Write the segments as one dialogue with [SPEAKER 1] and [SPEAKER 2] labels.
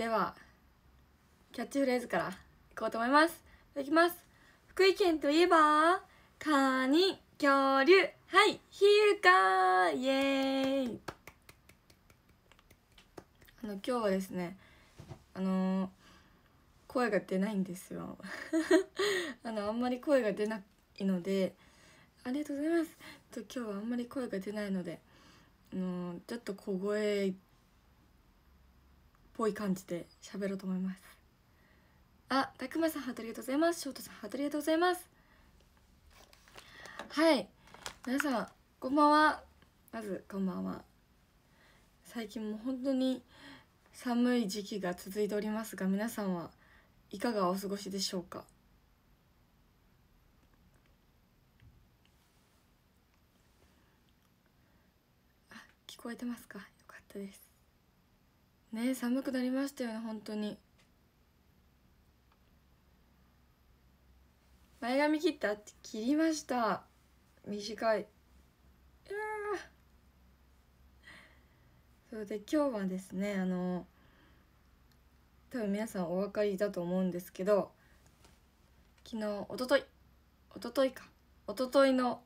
[SPEAKER 1] ではキャッチフレーズからいこうと思いますいただきます福井県といえばカニ恐竜はいヒルカイエーイあの今日はですねあのー、声が出ないんですよ あのあんまり声が出ないのでありがとうございますと今日はあんまり声が出ないのであのー、ちょっと小声ぽい感じで喋ろうと思いますあたくまさんありがとうございますショートさんありがとうございますはい皆さんこんばんはまずこんばんは最近も本当に寒い時期が続いておりますが皆さんはいかがお過ごしでしょうかあ聞こえてますかよかったですね寒くなりましたよね本当に前髪切ったって切りました短いそれで今日はですねあの多分皆さんお分かりだと思うんですけど昨日おとといおとといかおとといの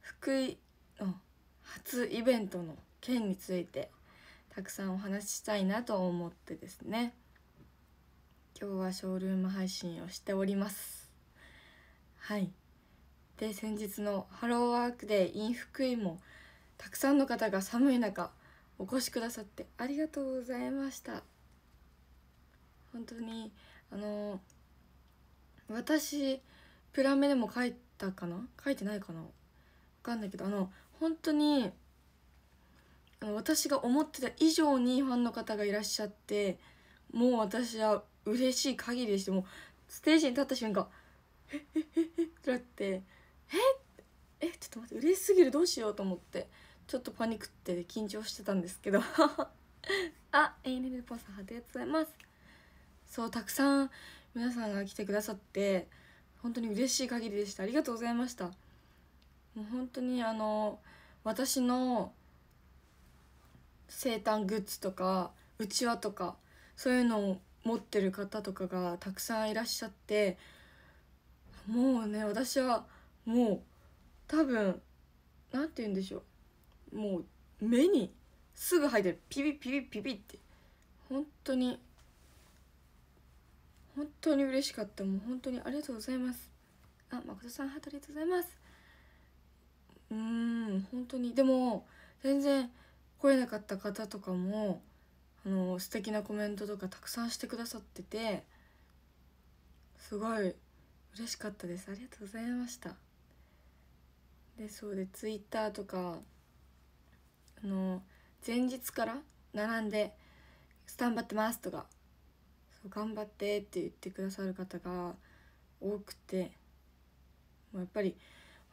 [SPEAKER 1] 福井の初イベントの件についてたくさんお話ししたいなと思ってですね今日はショールーム配信をしておりますはいで先日のハローワークでイン n 福井もたくさんの方が寒い中お越しくださってありがとうございました本当にあの私プラメでも書いたかな書いてないかなわかんないけどあの本当に私が思ってた以上にファンの方がいらっしゃってもう私は嬉しい限りでしてもステージに立った瞬間「ええええってなって「ええちょっと待って嬉しすぎるどうしよう」と思ってちょっとパニックって緊張してたんですけど あエイネルポスさんありがとうございますそうたくさん皆さんが来てくださって本当に嬉しい限りでしたありがとうございましたもう本当にあの私の生誕グッズとかうちわとかそういうのを持ってる方とかがたくさんいらっしゃってもうね私はもう多分何て言うんでしょうもう目にすぐ入ってるピピピピピピって本当に本当に嬉しかったもう本当にありがとうございますあ誠さんハートありがとうございますうん本当にでも全然来れなかった方とかもあの素敵なコメントとかたくさんしてくださっててすごい嬉しかったですありがとうございましたでそうでツイッターとかあの前日から並んで「スタンバってます」とか「頑張って」って言ってくださる方が多くてやっぱり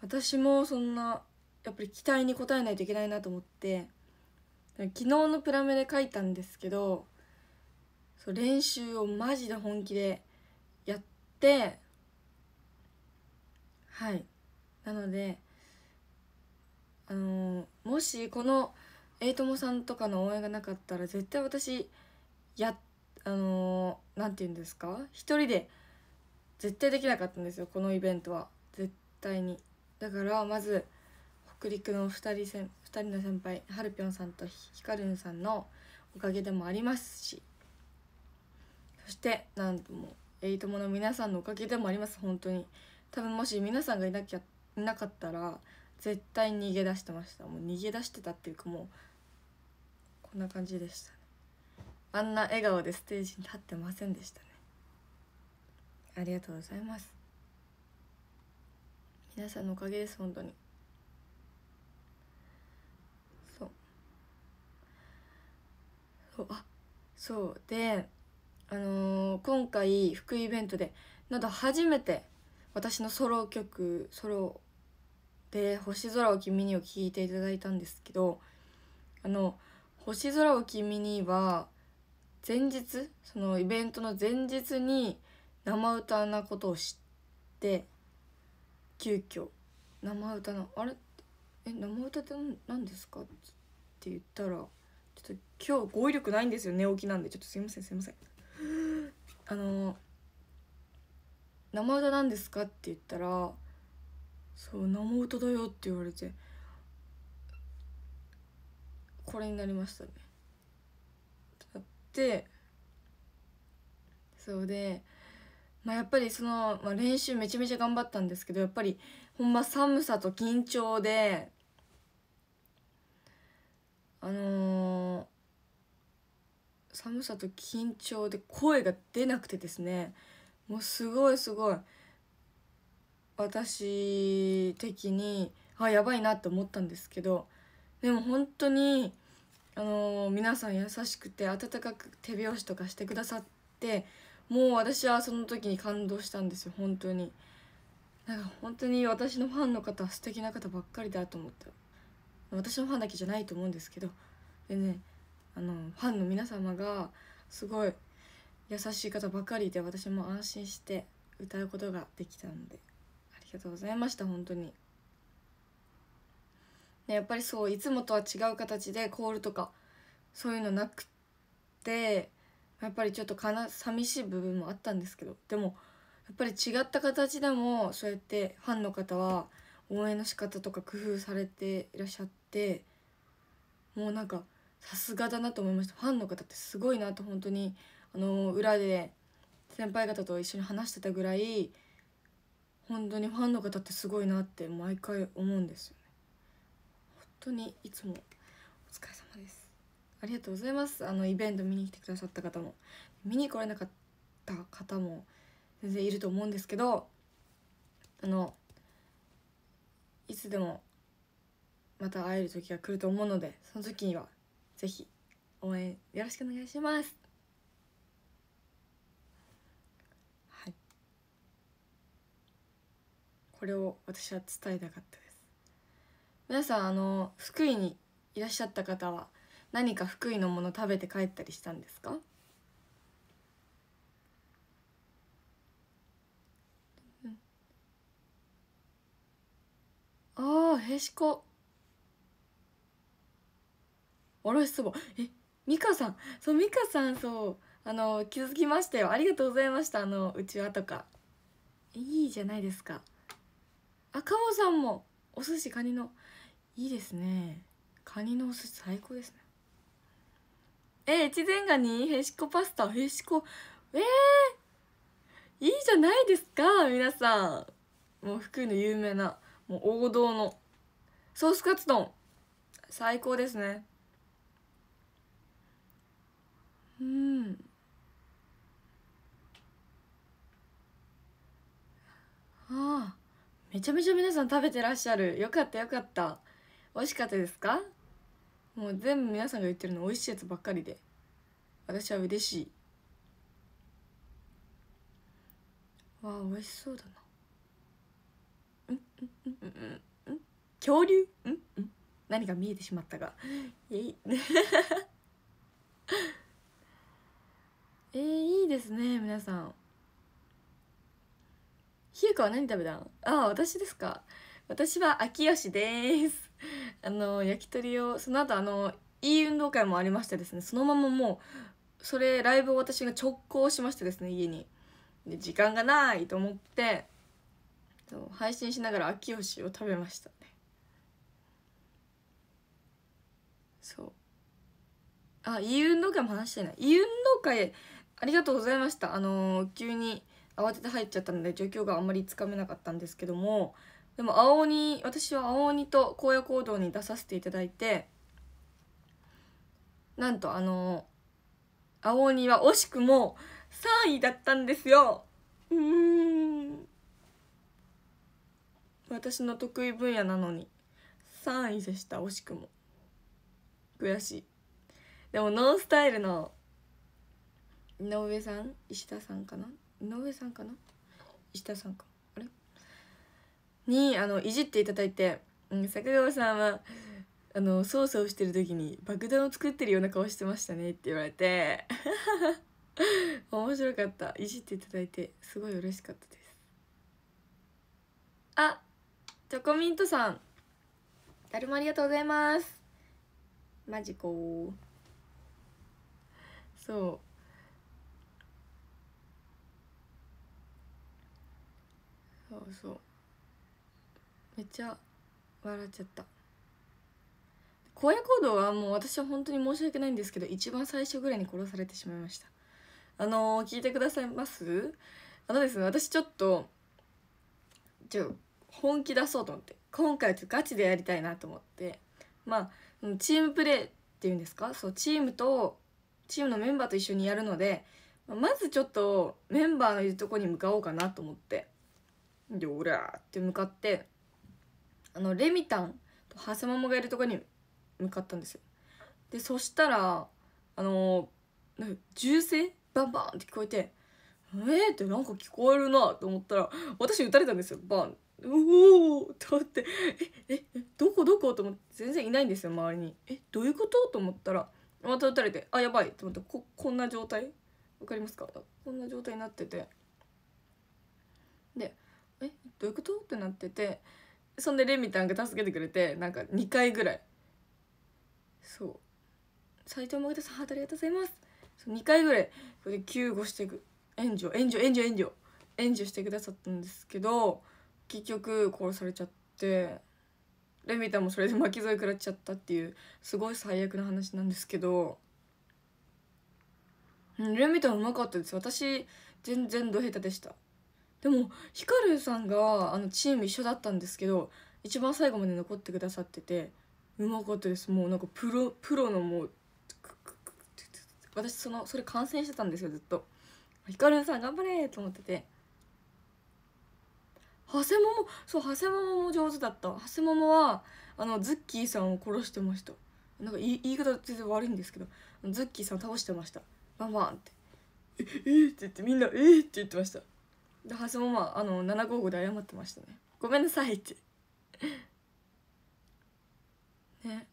[SPEAKER 1] 私もそんなやっぱり期待に応えないといけないなと思って昨日のプラメで書いたんですけどそう練習をマジで本気でやってはいなのであのー、もしこのえいともさんとかの応援がなかったら絶対私やあの何、て言うんですか一人で絶対できなかったんですよこのイベントは絶対にだからまず北陸の2人戦2人の先輩はるぴょんさんとひかるんさんのおかげでもありますしそして何ともエイトモの皆さんのおかげでもあります本当に多分もし皆さんがいなきゃいなかったら絶対逃げ出してましたもう逃げ出してたっていうかもうこんな感じでしたねあんな笑顔でステージに立ってませんでしたねありがとうございます皆さんのおかげです本当にそうあそうであのー、今回福井イベントでなんと初めて私のソロ曲ソロで「星空を君に」を聴いていただいたんですけどあの「星空を君に」は前日そのイベントの前日に生歌なことを知って急遽生歌の「あれえ生歌って何ですか?」って言ったら「ちょっと今日語彙力ないんですよ寝起きなんでちょっとすいませんすいませんあの「生歌なんですか?」って言ったら「そう生歌だよ」って言われてこれになりましたねだってそうでまあ、やっぱりその、まあ、練習めちゃめちゃ頑張ったんですけどやっぱりほんま寒さと緊張であのー、寒さと緊張で声が出なくてですねもうすごいすごい私的にあやばいなって思ったんですけどでも本当にあのー、皆さん優しくて温かく手拍子とかしてくださってもう私はその時に感動したんですよ本当になんか本当に私のファンの方素敵な方ばっかりだと思った私のファンだけじゃないと思うんですけどでねあのファンの皆様がすごい優しい方ばかりで私も安心して歌うことができたのでありがとうございました本当に。ね、やっぱりそういつもとは違う形でコールとかそういうのなくてやっぱりちょっとかな寂しい部分もあったんですけどでもやっぱり違った形でもそうやってファンの方は応援の仕方とか工夫されていらっしゃって。ってもうなんかさすがだなと思いましたファンの方ってすごいなと本当にあの裏で先輩方と一緒に話してたぐらい本当にファンの方ってすごいなって毎回思うんですよね本当にいつもお疲れ様ですありがとうございますあのイベント見に来てくださった方も見に来れなかった方も全然いると思うんですけどあのいつでもまた会える時が来ると思うのでその時にはぜひ応援よろしくお願いします。はい、これを私は伝えたかったです皆さんあの福井にいらっしゃった方は何か福井のもの食べて帰ったりしたんですかああへしこおろしそばえ美香さんそう美香さんそうあの気づきましたよありがとうございましたあのうちわとかいいじゃないですかあかさんもお寿司カニのいいですねカニのお寿司最高ですねえ越前ガニへしこパスタへしこえー、いいじゃないですか皆さんもう福井の有名なもう王道のソースカツ丼最高ですねうんああめちゃめちゃ皆さん食べてらっしゃるよかったよかった美味しかったですかもう全部皆さんが言ってるの美味しいやつばっかりで私は嬉しいわあ美味しそうだなうんうんうんうんうん恐竜うんうん何か見えてしまったがいエイえー、いいですね皆さんひゆかは何食べたのああ私ですか私は秋吉です あの焼き鳥をその後あのいい運動会もありましてですねそのままもうそれライブを私が直行しましてですね家にで時間がないと思ってそ配信しながら秋吉を食べましたねそうあいい運動会も話してないいい運動会ありがとうございましたあのー、急に慌てて入っちゃったので状況があんまりつかめなかったんですけどもでも青鬼私は青鬼と荒野行動に出させていただいてなんとあのー、青鬼は惜しくも3位だったんですようん私の得意分野なのに3位でした惜しくも悔しいでもノンスタイルの井上さん石田さんかな井上さんかな石田さんかあれにあのいじっていただいて、うん、坂川さんはあの操作をしてる時に爆弾を作ってるような顔してましたねって言われて 面白かったいじっていただいてすごい嬉しかったですあチョコミントさんだるまありがとうございますマジうそうそうそうめっちゃ笑っちゃった荒野行動はもう私は本当に申し訳ないんですけど一番最初ぐらいに殺されてしまいましたあのー、聞いてくださいますあのですね私ちょっとちょ本気出そうと思って今回ちょっとガチでやりたいなと思ってまあチームプレーっていうんですかそうチームとチームのメンバーと一緒にやるのでまずちょっとメンバーのいるとこに向かおうかなと思ってで、おらーって向かって、あの、レミタンとハセママがいるとこに向かったんですよ。で、そしたら、あのー、銃声バンバンって聞こえて、えーってなんか聞こえるなと思ったら、私撃たれたんですよ、バン。うおーて思って「ええどこどこ?」と思って全然いないんですよ周りに「えどういうこと?」と思ったらまた撃たれて「あやばい」と思ってここんな状態わかりますかこんな状態になっててで「えどういうこと?」ってなっててそんでレミたんが助けてくれてなんか2回ぐらいそう斎藤真琴さんありがとうございますそう2回ぐらいこれで救護してく援助援助援助援助援助してくださったんですけど結局殺されちゃってレミたんもそれで巻き添え食らっちゃったっていうすごい最悪な話なんですけどレミタうまかったです私全然ド下手でしたでもヒカルさんがあのチーム一緒だったんですけど一番最後まで残ってくださっててうまかったですもうなんかプロプロのもう私そのそれ感染してたんですよずっとヒカルさん頑張れと思ってて長谷桃そう長谷桃も上手だった長谷桃はあのズッキーさんを殺してましたなんか言い言い方全然悪いんですけどズッキーさん倒してましたバンバンって「ええー、って言ってみんな「ええー、って言ってましたでハスもまああの755で謝ってましたねごめんなさいって ね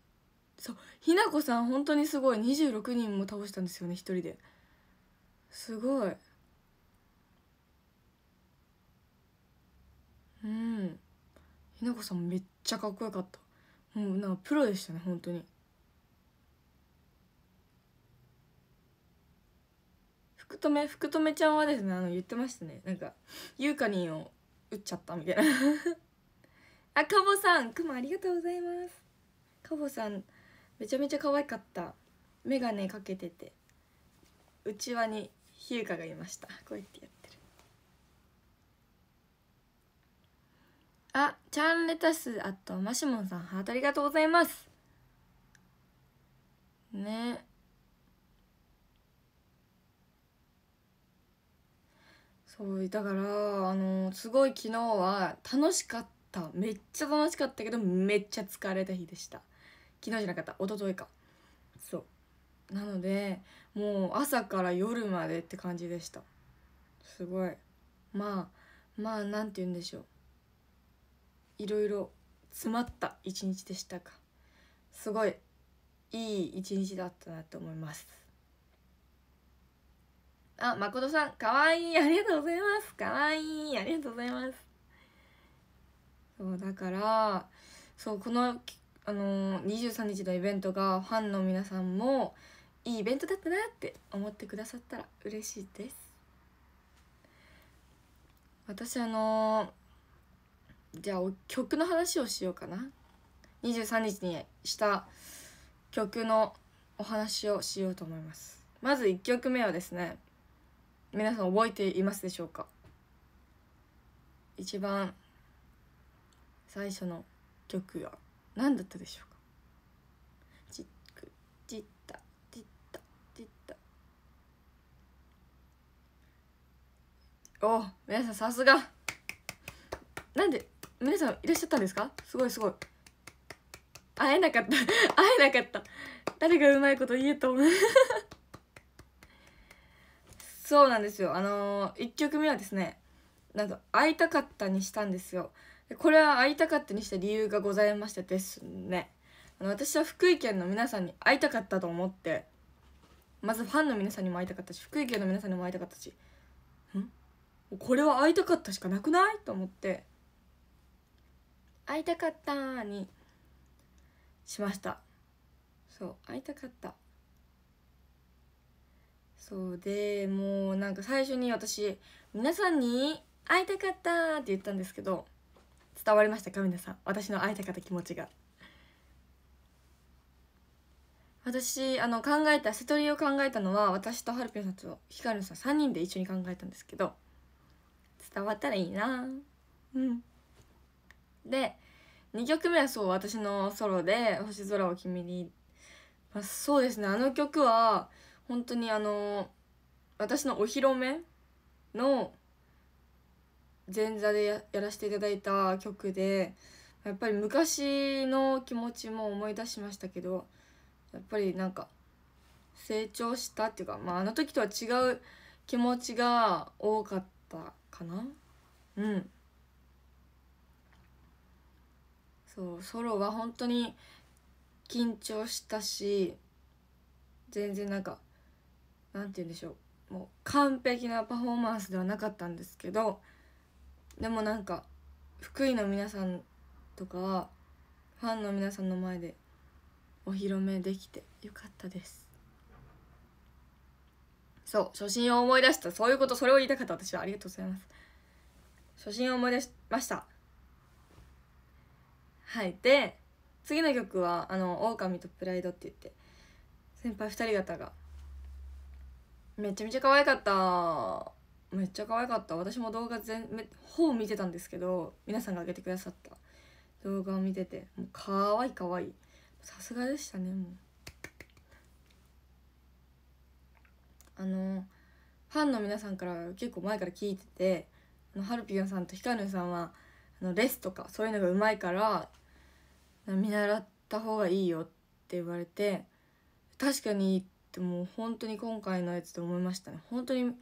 [SPEAKER 1] そうひなこさん本当にすごい26人も倒したんですよね一人ですごいうんひなこさんめっちゃかっこよかったもうなんかプロでしたね本当に福留福留ちゃんはですねあの言ってましたねなんかゆうかにんを打っちゃったみたいなあカボさんくもありがとうございますカボさんめちゃめちゃ可愛かった眼鏡かけててうちわにひゆかがいましたこうやってやってるあチャンレタスあとマシモンさんハートありがとうございますねそうだからあのすごい昨日は楽しかっためっちゃ楽しかったけどめっちゃ疲れた日でした昨日じゃなかった一昨日かそうなのでもう朝から夜までって感じでしたすごいまあまあ何て言うんでしょういろいろ詰まった一日でしたかすごいいい一日だったなと思いますあ、誠さん、かわいい、ありがとうございます。かわいい、ありがとうございます。そう、だから、そう、この、あのー、23日のイベントが、ファンの皆さんも、いいイベントだったなって思ってくださったら嬉しいです。私、あのー、じゃあ、曲の話をしようかな。23日にした曲のお話をしようと思います。まず1曲目はですね、皆さん覚えていますでしょうか一番最初の曲は何だったでしょうかじっお皆さんさすがなんで皆さんいらっしゃったんですかすごいすごい会えなかった会えなかった誰がうまいこと言えと思うそうなんですよあのー、1曲目はですねなんと「会いたかった」にしたんですよこれは会いたかったにした理由がございましてですねあの私は福井県の皆さんに会いたかったと思ってまずファンの皆さんにも会いたかったし福井県の皆さんにも会いたかったしんこれは会いたかったしかなくないと思って「会いたかった」にしましたそう会いたかったそうでもうなんか最初に私「皆さんに会いたかった!」って言ったんですけど伝わりましたか皆さん私の会いたかった気持ちが私あの考えた瀬戸りを考えたのは私とはるぴょんさんとひかるさん3人で一緒に考えたんですけど伝わったらいいなうんで2曲目はそう私のソロで「星空を君に」まあ、そうですねあの曲は本当にあの私のお披露目の前座でややらせていただいた曲でやっぱり昔の気持ちも思い出しましたけどやっぱりなんか成長したっていうか、まあ、あの時とは違う気持ちが多かったかなうんそうソロは本当に緊張したし全然なんか何て言うんでしょうもう完璧なパフォーマンスではなかったんですけどでもなんか福井の皆さんとかはファンの皆さんの前でお披露目できてよかったですそう初心を思い出したそういうことそれを言いたかった私はありがとうございます初心を思い出しましたはいで次の曲は「あの狼とプライド」って言って先輩2人方がめちゃめちゃ可愛かっためっちゃ可愛かった私も動画全ほぼ見てたんですけど皆さんが上げてくださった動画を見ててもう可愛い可愛いさすがでしたねもうあのファンの皆さんから結構前から聞いててあのハルピオンさんとヒカルさんはあのレスとかそういうのがうまいから見習った方がいいよって言われて確かにってもう本当に今回のやつで思いましたね本当に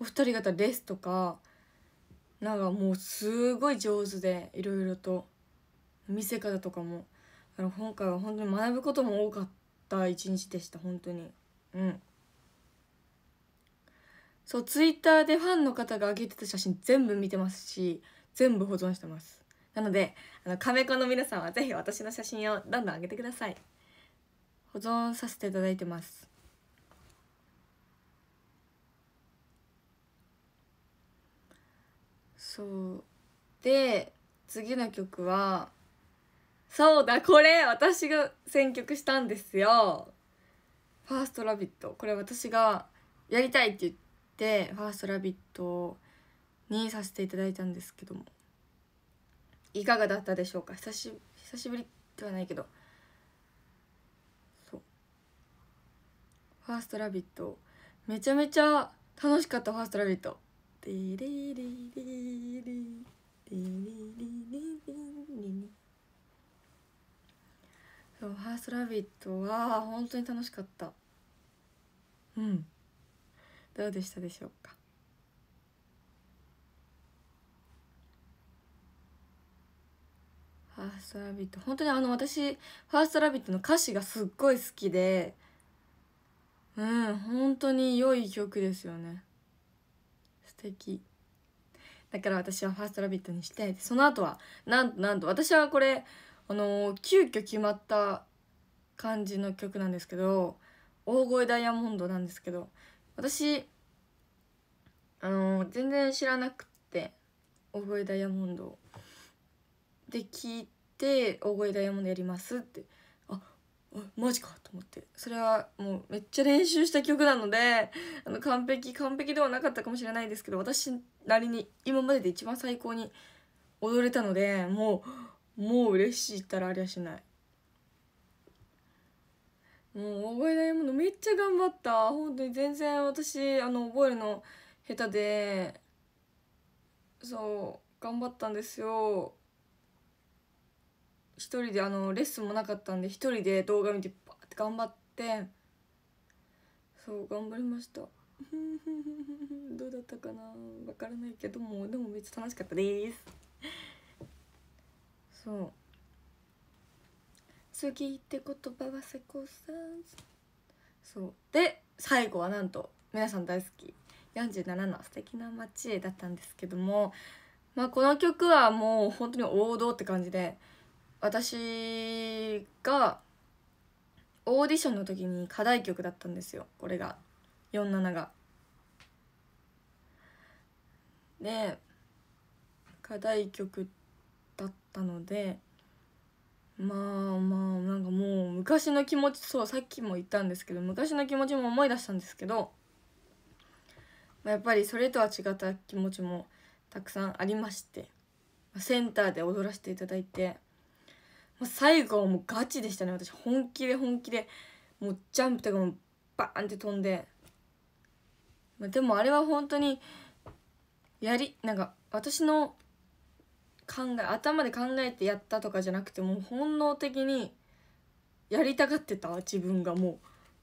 [SPEAKER 1] お二人方ですとかなんかもうすごい上手でいろいろと見せ方とかもあの今回は本当に学ぶことも多かった一日でした本当にうんそうツイッターでファンの方が上げてた写真全部見てますし全部保存してますなのであのカメコの皆さんは是非私の写真をどんどん上げてください保存させていただいてますそうで次の曲はそうだこれ私が選曲したんですよ「ファーストラビット」これ私がやりたいって言って「ファーストラビット」にさせていただいたんですけどもいかがだったでしょうか久し久しぶりではないけどそう「ファーストラビット」めちゃめちゃ楽しかった「ファーストラビット」リリリリリリリリリそう「ファーストラビットは本当に楽しかったうんどうでしたでしょうかファーストラビット本当にあの私ファーストラビットの歌詞がすっごい好きでうん本当に良い曲ですよね敵だから私は「ファーストラビット!」にしてその後はなんとなんと私はこれあのー、急遽決まった感じの曲なんですけど大声ダイヤモンドなんですけど私あのー、全然知らなくて大声ダイヤモンドで聞いて大声ダイヤモンドやりますってマジかと思ってそれはもうめっちゃ練習した曲なのであの完璧完璧ではなかったかもしれないですけど私なりに今までで一番最高に踊れたのでもうもう嬉しいったらありゃしないもう覚えないものめっちゃ頑張った本当に全然私あの覚えるの下手でそう頑張ったんですよ一人であのレッスンもなかったんで一人で動画見てバッって頑張ってそう頑張りました どうだったかなわからないけどもでもめっちゃ楽しかったですそう次って言葉は瀬古さんそうで最後はなんと皆さん大好き47の素敵な街だったんですけどもまあこの曲はもう本当に王道って感じで私がオーディションの時に課題曲だったんですよこれが47が。で課題曲だったのでまあまあなんかもう昔の気持ちそうさっきも言ったんですけど昔の気持ちも思い出したんですけど、まあ、やっぱりそれとは違った気持ちもたくさんありましてセンターで踊らせていただいて。もう最後はもうガチでしたね私本気で本気でもうジャンプとかもバーンって飛んで、まあ、でもあれは本当にやりなんか私の考え頭で考えてやったとかじゃなくてもう本能的にやりたがってた自分がもう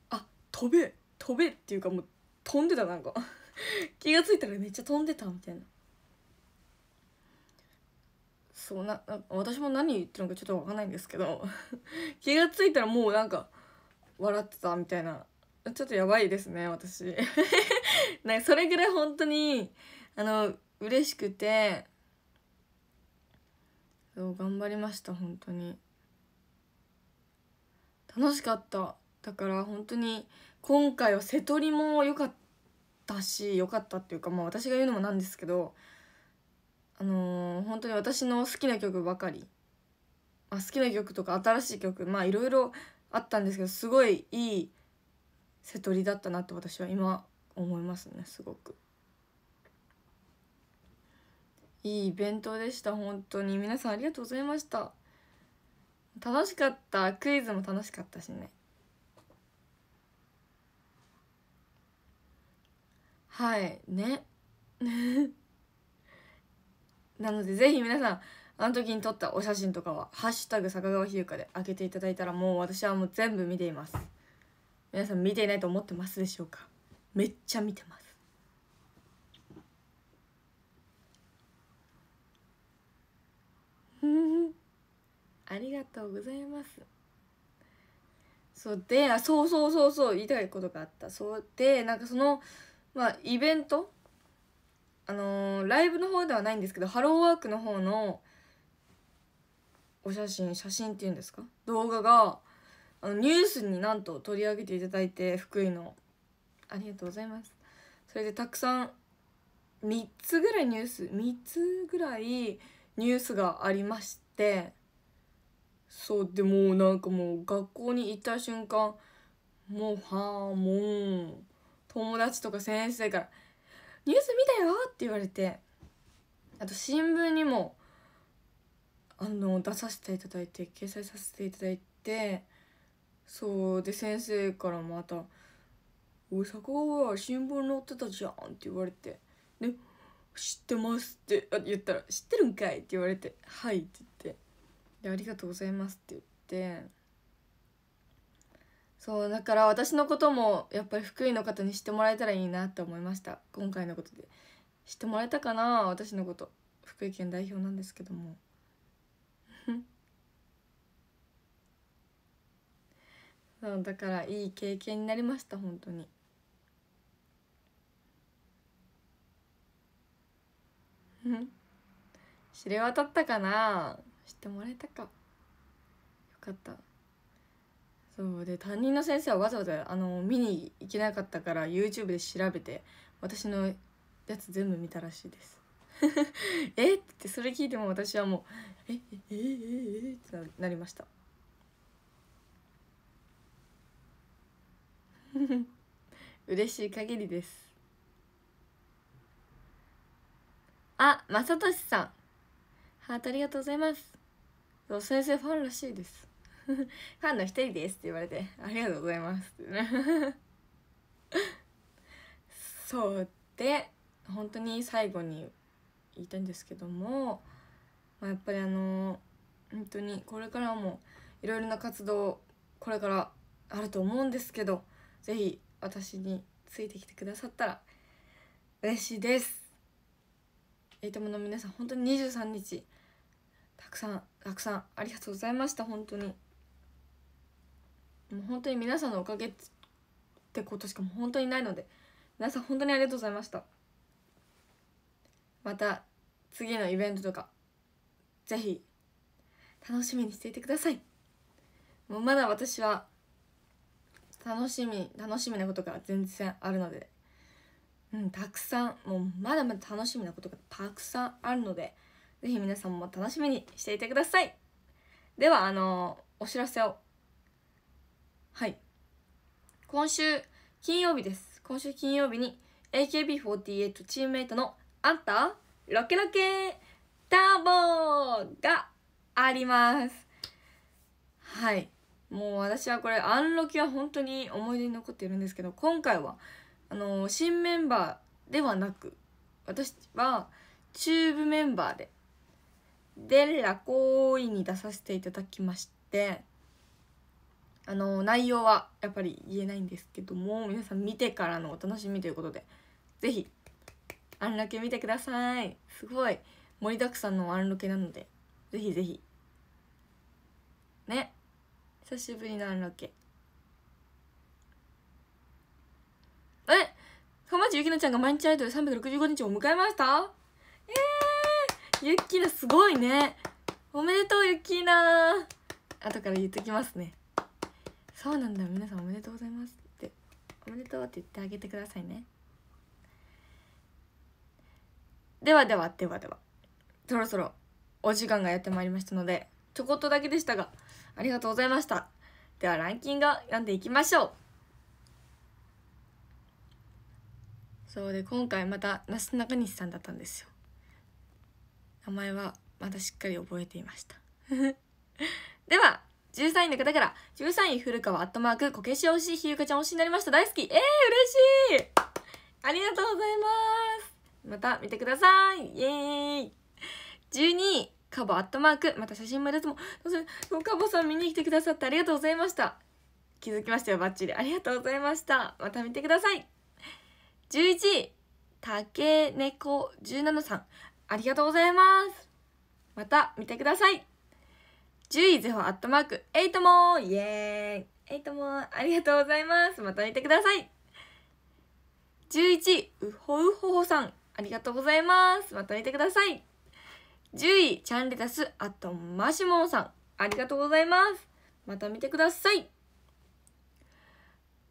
[SPEAKER 1] あ飛べ飛べっていうかもう飛んでたなんか 気が付いたらめっちゃ飛んでたみたいなそうな私も何言ってるのかちょっと分かんないんですけど 気が付いたらもうなんか笑ってたみたいなちょっとやばいですね私 なんかそれぐらい本当にあの嬉しくてそう頑張りました本当に楽しかっただから本当に今回は瀬戸りも良かったし良かったっていうかまあ私が言うのもなんですけどあのー、本当に私の好きな曲ばかりあ好きな曲とか新しい曲まあいろいろあったんですけどすごいいい瀬戸りだったなって私は今思いますねすごくいいイベントでした本当に皆さんありがとうございました楽しかったクイズも楽しかったしねはいねなのでぜひ皆さんあの時に撮ったお写真とかは「ハッシュタグ坂川日向」で開けていただいたらもう私はもう全部見ています皆さん見ていないと思ってますでしょうかめっちゃ見てますんありがとうございますそうでそうそうそうそう言いたいことがあったそうでなんかそのまあイベントあのー、ライブの方ではないんですけどハローワークの方のお写真写真っていうんですか動画があのニュースになんと取り上げていただいて福井のありがとうございますそれでたくさん3つぐらいニュース3つぐらいニュースがありましてそうでもなんかもう学校に行った瞬間もうはあもう友達とか先生からニュース見たよ!」って言われてあと新聞にもあの出させていただいて掲載させていただいてそうで先生からまた「おい坂新聞載ってたじゃん」って言われて「ね、知ってます」って言ったら「知ってるんかい」って言われて「はい」って言って「でありがとうございます」って言って。そうだから私のこともやっぱり福井の方に知ってもらえたらいいなって思いました今回のことで知ってもらえたかな私のこと福井県代表なんですけども そうだからいい経験になりました本当にうん 知れ渡ったかな知ってもらえたかよかったそうで担任の先生はわざわざあの見に行けなかったから YouTube で調べて私のやつ全部見たらしいです えってそれ聞いても私はもうえええええってなりました 嬉しい限りですあ、まさとしさんハートありがとうございます先生ファンらしいです ファンの一人です」って言われて「ありがとうございます」ってねそうで本当に最後に言いたいんですけども、まあ、やっぱりあの本当にこれからもいろいろな活動これからあると思うんですけど是非私についてきてくださったら嬉しいです。えいともの皆さん本当に23日たくさんたくさんありがとうございました本当に。もう本当に皆さんのおかげってことしかも本当にないので皆さん本当にありがとうございましたまた次のイベントとかぜひ楽しみにしていてくださいもうまだ私は楽しみ楽しみなことが全然あるのでうんたくさんもうまだまだ楽しみなことがたくさんあるのでぜひ皆さんも楽しみにしていてくださいではあのお知らせをはい今週金曜日です今週金曜日に AKB48 チームメイトのあんたロケロケターボーがありますはいもう私はこれアンロキは本当に思い出に残っているんですけど今回はあのー、新メンバーではなく私はチューブメンバーで「デラ恋」に出させていただきましてあの内容はやっぱり言えないんですけども皆さん見てからのお楽しみということで是非アンロケ見てくださいすごい盛りだくさんのアンロケなので是非是非ね久しぶりのアンロケえ浜地ゆきなちゃんが毎日アイドル365日を迎えましたえー、ゆきなすごいねおめでとうゆきな後から言っときますねそうなんだ皆さんおめでとうございますっておめでとうって言ってあげてくださいねではではではではそろそろお時間がやってまいりましたのでちょこっとだけでしたがありがとうございましたではランキングを読んでいきましょうそうで今回またなすなかにしさんだったんですよ名前はまたしっかり覚えていました では13位の方から、13位古川アットマーク、こけし推し、ひゆかちゃん推しになりました。大好き。えー、嬉しいありがとうございます。また見てください。イェーイ。12位、カボアットマーク、また写真もでとも、カボさん見に来てくださってありがとうございました。気づきましたよ、バッチリ。ありがとうございました。また見てください。11位、たけねこ17さん、ありがとうございます。また見てください。10位ゼホアットマークエイ8もイエーイエイ8もありがとうございますまた見てください11位うほうほほさんありがとうございますまた見てください10位チャンレタスあとマシモンさんありがとうございますまた見てください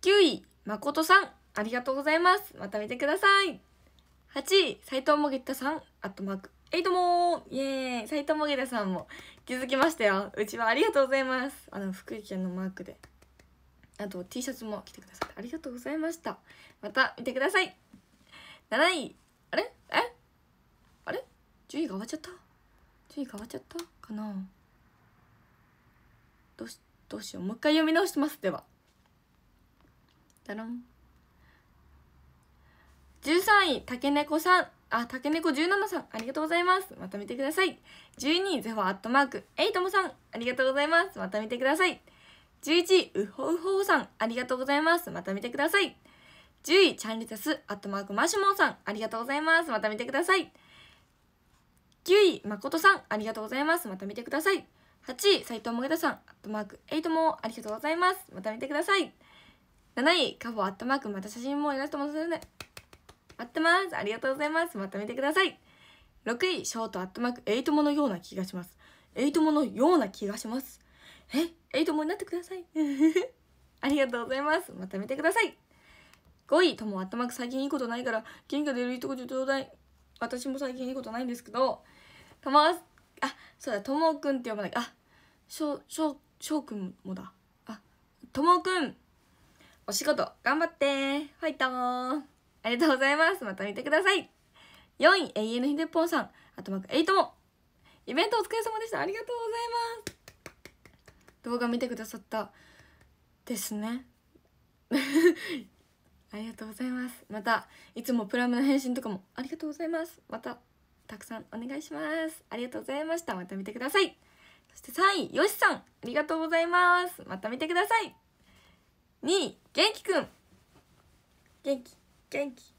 [SPEAKER 1] 9位まことさんありがとうございますまた見てください8位斎藤もげったさんアットマークえいともイエーイ埼玉ゲさんも気づきましたようちはありがとうございますあの福井県のマークであと T シャツも着てくださってありがとうございましたまた見てください7位あれえあれ順位が終わっちゃった順位が終わっちゃったかなどうしどうしようもう一回読み直してますではだろん13位竹猫さんあ、竹猫17さん、ありがとうございます。また見てください。12、位、ゼファアットマーク、エイトモさん、ありがとうございます。また見てください。11、位、ウホウホさん、ありがとうございます。また見てください。10位、チャンリタス、アットマーク、マシュモンさん、ありがとうございます。また見てください。9位、まことさん、ありがとうございます。また見てください。8位、斎藤もげたさん、アットマーク、エイトモありがとうございます。また見てください。7位、カフォアットマーク、また写真もイラストもすせて、ね待ってますありがとうございますまた見てください6位ショートアットマークエイトものような気がしますエイトものような気がしますえエイトもになってください ありがとうございますまた見てください5位ともアットマーク最近いいことないから元気が出るいいとこちょうだい私も最近いいことないんですけどともあそうだともくんって呼ばないあしょしょしょうくんもだあともくんお仕事頑張ってファイトーありがとうございます。また見てください。4位、永遠のひでぽんさん。あとマーク8も。イベントお疲れ様でした。ありがとうございます。動画見てくださったですね。ありがとうございます。また、いつもプラムの返信とかもありがとうございます。また、たくさんお願いします。ありがとうございました。また見てください。そして3位、よしさん。ありがとうございます。また見てください。2位、元気くん。元気。元気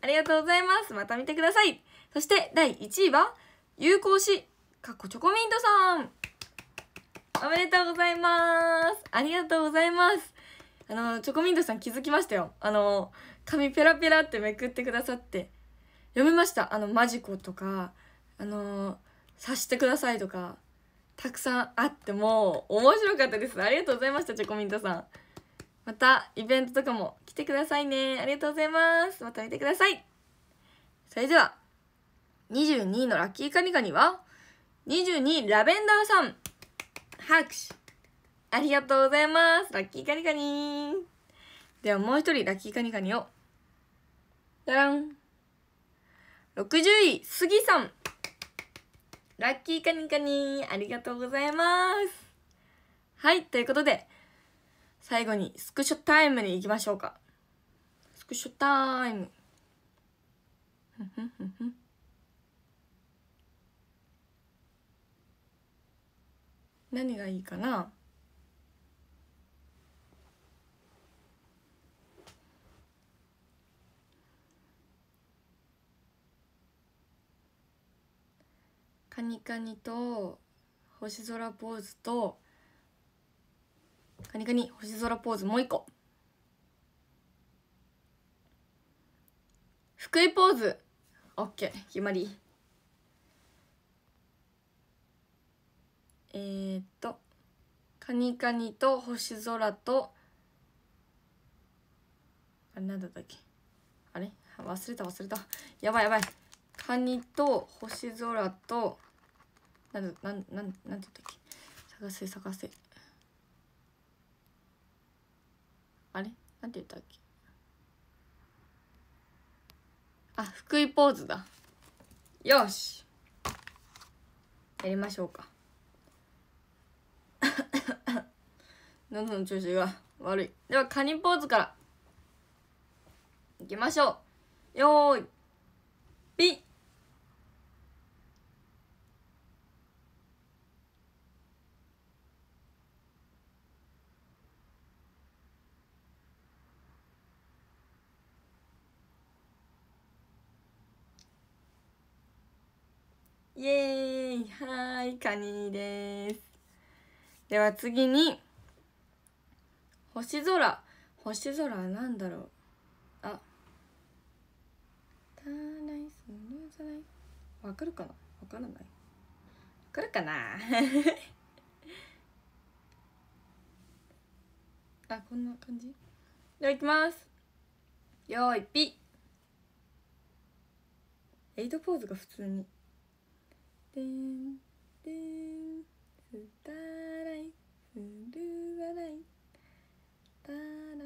[SPEAKER 1] ありがとうございますまた見てくださいそして第1位は有効しかっこチョコミントさんおめでとうございますありがとうございますあのチョコミントさん気づきましたよあの紙ペラペラってめくってくださって読めましたあのマジコとかあの察してくださいとかたくさんあっても面白かったですありがとうございましたチョコミントさんまたイベントとかも来てくださいねありがとうございますまた見てくださいそれでは22位のラッキーカニカニは22ラベンダーさん拍手ありがとうございますラッキーカニカニではもう一人ラッキーカニカニを60位スギさんラッキーカニカニありがとうございますはいということで最後にスクショタイムに行きましょうか。スクショタイム。何がいいかなカニカニと星空ポーズとカニカニ星空ポーズもう一個福井ポーズオッケー決まりえー、っとカニカニと星空とあれなんだったっけあれ忘れた忘れたやばいやばいカニと星空となんだなんなんなんて言ったっけ探せ探せあれなんて言ったっけあ福井ポーズだよしやりましょうか喉の 調子が悪いではカニポーズからいきましょうよーいピッイエーイはいカニですでは次に星空星空なんだろうあわかるかなわからないわかるかな あこんな感じではいきますよーいピエイドポーズが普通にてんてんふたらいふるわらいたらい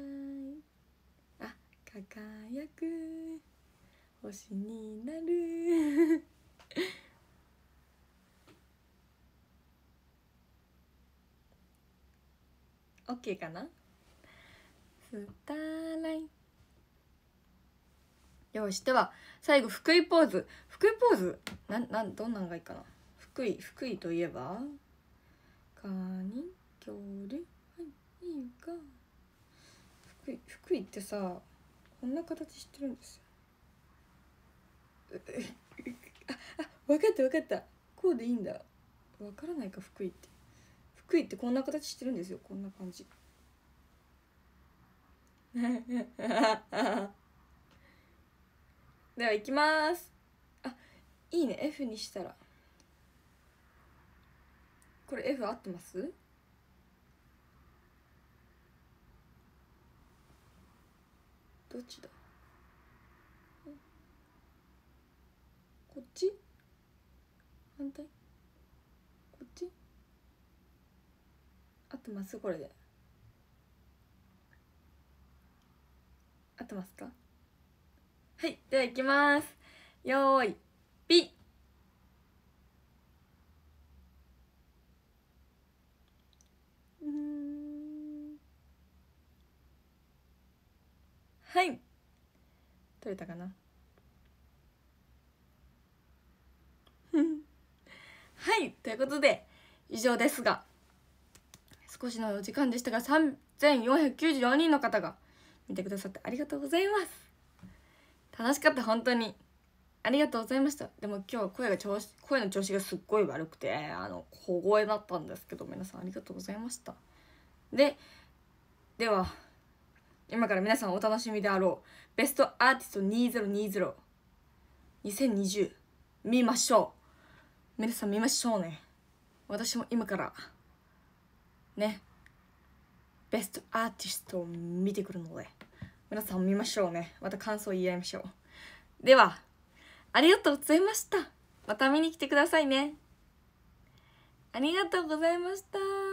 [SPEAKER 1] あ輝く星になる オッケーかなすたらい用意しては最後福井ポーズ福井ポーズななどんなんがいいかな福井福井といえばカニ恐竜はいいいか福井福井ってさこんな形してるんですよ あ分かった分かったこうでいいんだ分からないか福井って福井ってこんな形してるんですよこんな感じ では行きますあいいね F にしたらこれ F 合ってますどっちだこっち反対こっち合ってますこれで合ってますかはいではいきますよーいピッはい取れたかな はいということで以上ですが少しの時間でしたが3494人の方が見てくださってありがとうございます楽しかった本当にありがとうございましたでも今日声が調子声の調子がすっごい悪くてあの小声だったんですけど皆さんありがとうございましたででは今から皆さんお楽しみであろうベストアーティスト2020 2020見ましょう皆さん見ましょうね私も今からねベストアーティストを見てくるので皆さんも見ましょうねまた感想言い合いましょうではありがとうございましたまた見に来てくださいねありがとうございました